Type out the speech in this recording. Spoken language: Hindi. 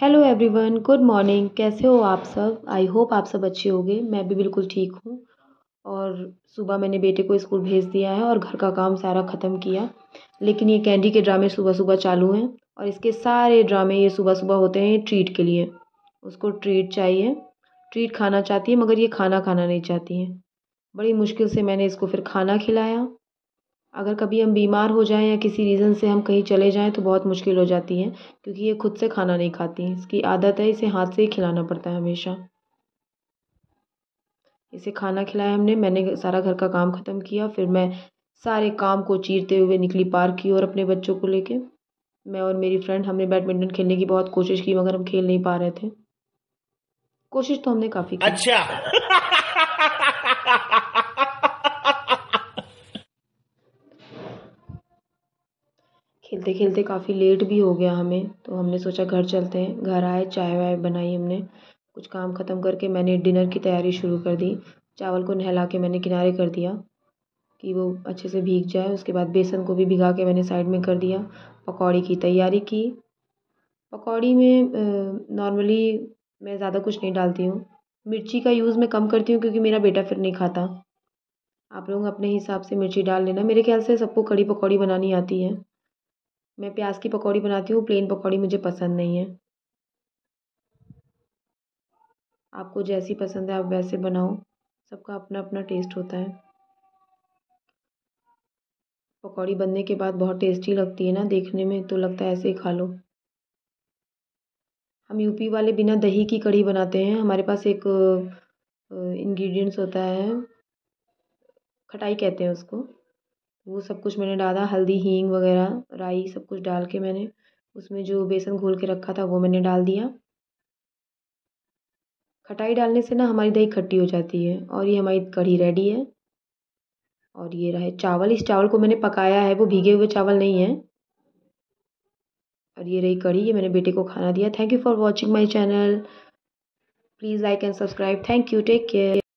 हेलो एवरीवन गुड मॉर्निंग कैसे हो आप सब आई होप आप सब अच्छे होंगे मैं भी बिल्कुल ठीक हूँ और सुबह मैंने बेटे को स्कूल भेज दिया है और घर का काम सारा ख़त्म किया लेकिन ये कैंडी के ड्रामे सुबह सुबह चालू हैं और इसके सारे ड्रामे ये सुबह सुबह होते हैं ट्रीट के लिए उसको ट्रीट चाहिए ट्रीट खाना चाहती है मगर ये खाना खाना नहीं चाहती है बड़ी मुश्किल से मैंने इसको फिर खाना खिलाया अगर कभी हम बीमार हो जाएँ या किसी रीज़न से हम कहीं चले जाएँ तो बहुत मुश्किल हो जाती है क्योंकि ये खुद से खाना नहीं खाती हैं इसकी आदत है इसे हाथ से ही खिलाना पड़ता है हमेशा इसे खाना खिलाया हमने मैंने सारा घर का काम ख़त्म किया फिर मैं सारे काम को चीरते हुए निकली पार्क की ओर अपने बच्चों को लेके मैं और मेरी फ्रेंड हमने बैडमिंटन खेलने की बहुत कोशिश की मगर हम खेल नहीं पा रहे थे कोशिश तो हमने काफ़ी की अच्छा खेलते खेलते काफ़ी लेट भी हो गया हमें तो हमने सोचा घर चलते हैं घर आए चाय वाय बनाई हमने कुछ काम ख़त्म करके मैंने डिनर की तैयारी शुरू कर दी चावल को नहला के मैंने किनारे कर दिया कि वो अच्छे से भीग जाए उसके बाद बेसन को भी भिगा के मैंने साइड में कर दिया पकौड़ी की तैयारी की पकौड़ी में नॉर्मली मैं ज़्यादा कुछ नहीं डालती हूँ मिर्ची का यूज़ मैं कम करती हूँ क्योंकि मेरा बेटा फिर नहीं खाता आप लोग अपने हिसाब से मिर्ची डाल लेना मेरे ख्याल से सबको कड़ी पकौड़ी बनानी आती है मैं प्याज़ की पकौड़ी बनाती हूँ प्लेन पकौड़ी मुझे पसंद नहीं है आपको जैसी पसंद है आप वैसे बनाओ सबका अपना अपना टेस्ट होता है पकौड़ी बनने के बाद बहुत टेस्टी लगती है ना देखने में तो लगता है ऐसे ही खा लो हम यूपी वाले बिना दही की कड़ी बनाते हैं हमारे पास एक इंग्रेडिएंट्स होता है खटाई कहते हैं उसको वो सब कुछ मैंने डाला हल्दी हींग वगैरह राई सब कुछ डाल के मैंने उसमें जो बेसन घोल के रखा था वो मैंने डाल दिया खटाई डालने से ना हमारी दही खट्टी हो जाती है और ये हमारी कढ़ी रेडी है और ये रहे चावल इस चावल को मैंने पकाया है वो भीगे हुए चावल नहीं है और ये रही कढ़ी ये मैंने बेटे को खाना दिया thank you for watching my channel please like and subscribe thank you take care